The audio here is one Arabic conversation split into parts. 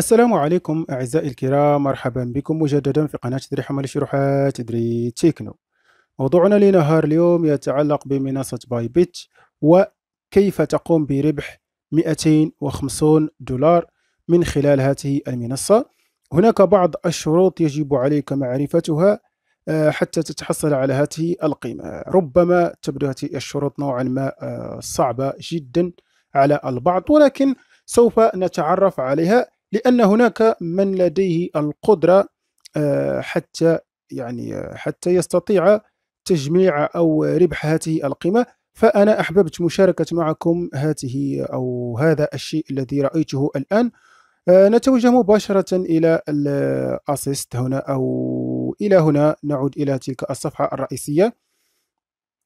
السلام عليكم أعزائي الكرام مرحبا بكم مجددا في قناة تدري حمل شروحات تدري تيكنو موضوعنا لنهار اليوم يتعلق بمنصة باي بيت وكيف تقوم بربح 250 دولار من خلال هذه المنصة هناك بعض الشروط يجب عليك معرفتها آه، حتى تتحصل على هذه القيمة ربما تبدو هذه الشروط نوعا ما آه، صعبة جدا على البعض ولكن سوف نتعرف عليها لأن هناك من لديه القدرة آه، حتى يعني آه، حتى يستطيع تجميع أو ربح هذه القيمة فأنا أحببت مشاركة معكم هذه أو هذا الشيء الذي رأيته الآن آه، نتوجه مباشرة إلى الأسيست هنا أو إلى هنا نعود إلى تلك الصفحة الرئيسية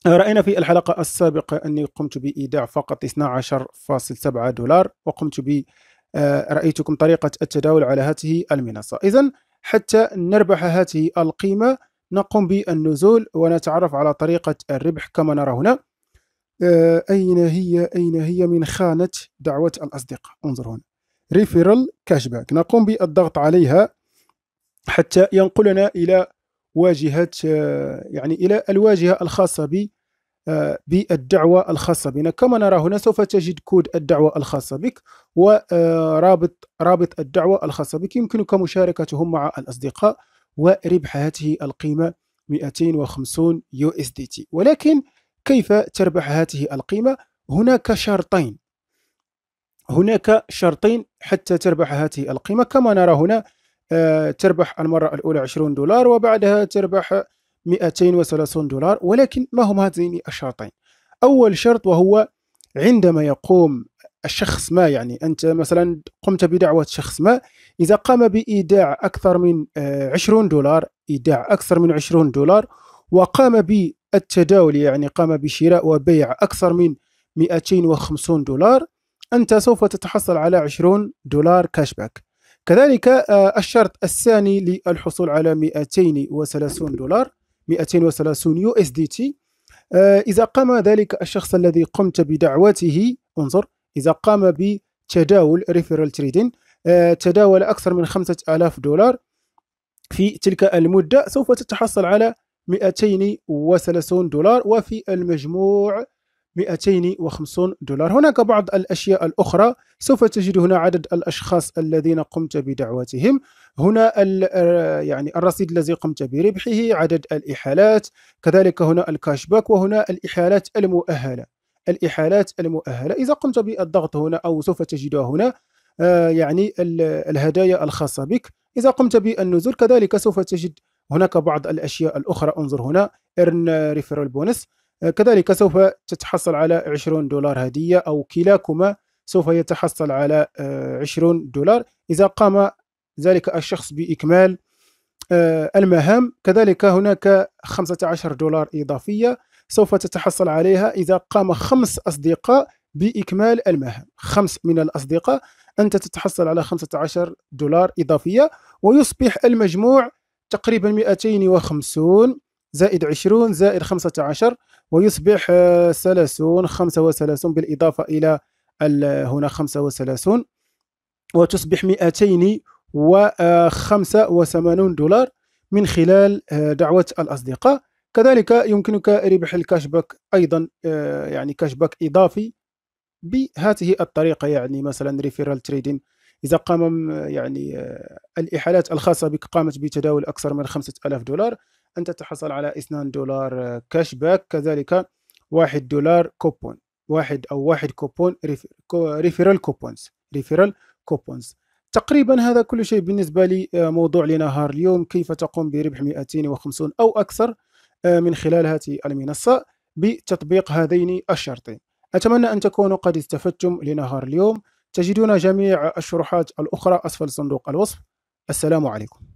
رأينا في الحلقة السابقة أني قمت بإيداع فقط 12.7 دولار وقمت ب رأيتكم طريقة التداول على هذه المنصة إذا حتى نربح هذه القيمة نقوم بالنزول ونتعرف على طريقة الربح كما نرى هنا آه، أين هي أين هي من خانة دعوة الأصدقاء انظر هنا ريفيرال كاشباك نقوم بالضغط عليها حتى ينقلنا إلى واجهة آه، يعني إلى الواجهة الخاصة بالدعوة الخاصة بنا كما نرى هنا سوف تجد كود الدعوة الخاصة بك ورابط آه، رابط الدعوة الخاصة بك يمكنك مشاركتهم مع الأصدقاء وربح هذه القيمة 250 يو اس دي تي ولكن كيف تربح هذه القيمة هناك شرطين هناك شرطين حتى تربح هذه القيمة كما نرى هنا آه، تربح المرة الأولى 20 دولار وبعدها تربح 230 دولار ولكن ما هما هذين الشرطين أول شرط وهو عندما يقوم الشخص ما يعني أنت مثلا قمت بدعوة شخص ما إذا قام بإيداع أكثر من 20 آه، دولار إيداع أكثر من 20 دولار وقام بالتداول يعني قام بشراء وبيع أكثر من 250 دولار أنت سوف تتحصل على 20 دولار كاشباك كذلك آه، الشرط الثاني للحصول على 230 دولار 230 يو اس دي تي آه، إذا قام ذلك الشخص الذي قمت بدعوته انظر إذا قام بتداول ريفيرال آه، تريدين تداول أكثر من 5000 دولار في تلك المدة سوف تتحصل على 230 دولار وفي المجموع 250 دولار هناك بعض الأشياء الأخرى سوف تجد هنا عدد الأشخاص الذين قمت بدعوتهم هنا آه، يعني الرصيد الذي قمت بربحه عدد الإحالات كذلك هنا الكاش باك وهنا الإحالات المؤهلة الإحالات المؤهلة إذا قمت بالضغط هنا أو سوف تجدها هنا آه، يعني الهدايا الخاصة بك إذا قمت بالنزول كذلك سوف تجد هناك بعض الأشياء الأخرى انظر هنا إرن ريفيرال بونس آه، كذلك سوف تتحصل على 20 دولار هدية أو كلاكما سوف يتحصل على 20 آه، دولار إذا قام ذلك الشخص بإكمال آه، المهام كذلك هناك 15 دولار إضافية سوف تتحصل عليها إذا قام خمس أصدقاء بإكمال المهام خمس من الأصدقاء أنت تتحصل على 15 دولار إضافية ويصبح المجموع تقريبا 250 زائد 20 زائد 15 ويصبح 30 آه، 35 بالإضافة إلى هنا 35 وتصبح 285 دولار من خلال آه، دعوة الأصدقاء كذلك يمكنك ربح الكاش باك أيضا آه، يعني كاش باك إضافي بهذه الطريقة يعني مثلا ريفيرال تريدين إذا قام يعني الإحالات الخاصة بك قامت بتداول أكثر من 5000 دولار أن تتحصل على 2 دولار كاش آه، باك كذلك 1 دولار كوبون واحد أو واحد كوبون ريفيرال كوبونز ريفيرال كوبونز تقريبا هذا كل شيء بالنسبة لي آه، لنهار اليوم كيف تقوم بربح 250 أو أكثر آه، من خلال هذه المنصة بتطبيق هذين الشرطين أتمنى أن تكونوا قد استفدتم لنهار اليوم تجدون جميع الشروحات الأخرى أسفل صندوق الوصف السلام عليكم